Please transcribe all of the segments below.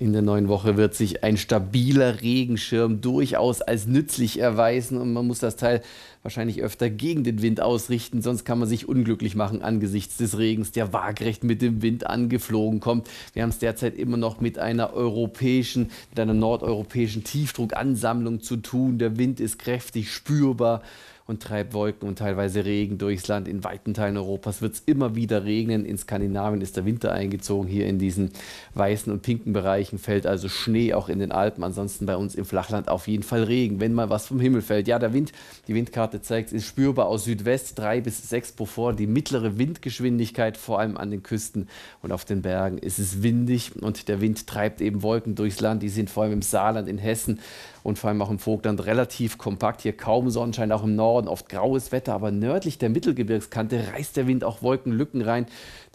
In der neuen Woche wird sich ein stabiler Regenschirm durchaus als nützlich erweisen und man muss das Teil wahrscheinlich öfter gegen den Wind ausrichten, sonst kann man sich unglücklich machen angesichts des Regens, der waagrecht mit dem Wind angeflogen kommt. Wir haben es derzeit immer noch mit einer europäischen, mit einer nordeuropäischen Tiefdruckansammlung zu tun. Der Wind ist kräftig spürbar und treibt Wolken und teilweise Regen durchs Land. In weiten Teilen Europas wird es immer wieder regnen. In Skandinavien ist der Winter eingezogen. Hier in diesen weißen und pinken Bereichen fällt also Schnee, auch in den Alpen. Ansonsten bei uns im Flachland auf jeden Fall Regen, wenn mal was vom Himmel fällt. Ja, der Wind, die Windkarte zeigt, ist spürbar aus Südwest, drei bis sechs Beaufort. Die mittlere Windgeschwindigkeit, vor allem an den Küsten und auf den Bergen, ist es windig und der Wind treibt eben Wolken durchs Land. Die sind vor allem im Saarland, in Hessen und vor allem auch im Vogtland relativ kompakt. Hier kaum Sonnenschein, auch im Norden Norden oft graues Wetter, aber nördlich der Mittelgebirgskante reißt der Wind auch Wolkenlücken rein.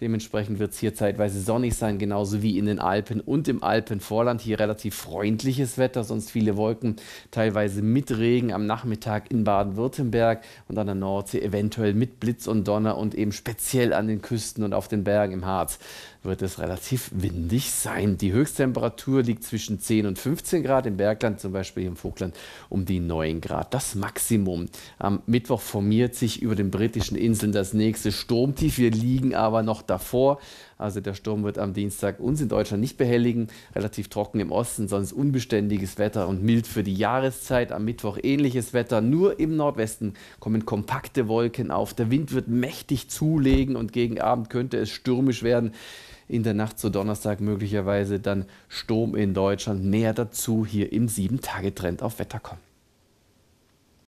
Dementsprechend wird es hier zeitweise sonnig sein, genauso wie in den Alpen und im Alpenvorland. Hier relativ freundliches Wetter, sonst viele Wolken, teilweise mit Regen am Nachmittag in Baden-Württemberg und an der Nordsee eventuell mit Blitz und Donner und eben speziell an den Küsten und auf den Bergen im Harz wird es relativ windig sein. Die Höchsttemperatur liegt zwischen 10 und 15 Grad, im Bergland zum Beispiel im Vogtland um die 9 Grad. Das Maximum am am Mittwoch formiert sich über den britischen Inseln das nächste Sturmtief. Wir liegen aber noch davor. Also der Sturm wird am Dienstag uns in Deutschland nicht behelligen. Relativ trocken im Osten, sonst unbeständiges Wetter und mild für die Jahreszeit. Am Mittwoch ähnliches Wetter. Nur im Nordwesten kommen kompakte Wolken auf. Der Wind wird mächtig zulegen und gegen Abend könnte es stürmisch werden in der Nacht zu Donnerstag möglicherweise dann Sturm in Deutschland. Mehr dazu hier im 7-Tage-Trend auf Wetter kommen.